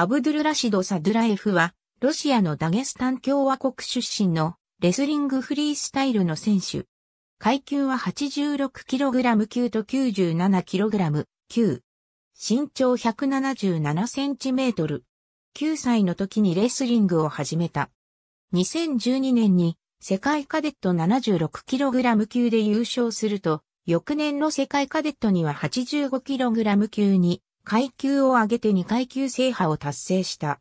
アブドゥルラシド・サドゥラエフは、ロシアのダゲスタン共和国出身のレスリングフリースタイルの選手。階級は 86kg 級と 97kg 級。身長 177cm。9歳の時にレスリングを始めた。2012年に世界カデット 76kg 級で優勝すると、翌年の世界カデットには 85kg 級に階級を上げて2階級制覇を達成した。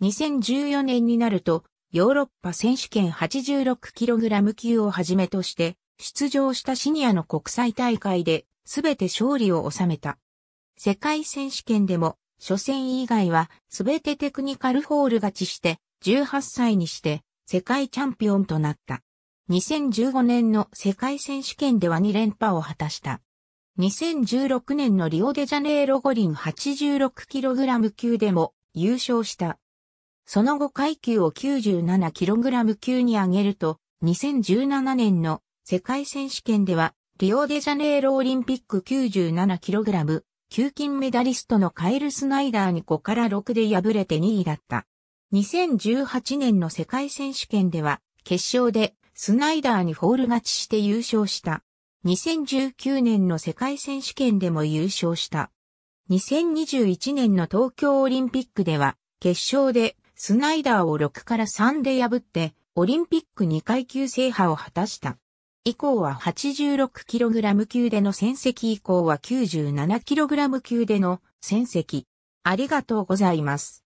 2014年になると、ヨーロッパ選手権 86kg 級をはじめとして、出場したシニアの国際大会で、すべて勝利を収めた。世界選手権でも、初戦以外は、すべてテクニカルフォール勝ちして、18歳にして、世界チャンピオンとなった。2015年の世界選手権では2連覇を果たした。2016年のリオデジャネイロ五輪 86kg 級でも優勝した。その後階級を 97kg 級に上げると、2017年の世界選手権では、リオデジャネイロオリンピック 97kg、級金メダリストのカエル・スナイダーに5から6で敗れて2位だった。2018年の世界選手権では、決勝でスナイダーにフォール勝ちして優勝した。2019年の世界選手権でも優勝した。2021年の東京オリンピックでは、決勝でスナイダーを6から3で破って、オリンピック2階級制覇を果たした。以降は 86kg 級での戦績以降は 97kg 級での戦績。ありがとうございます。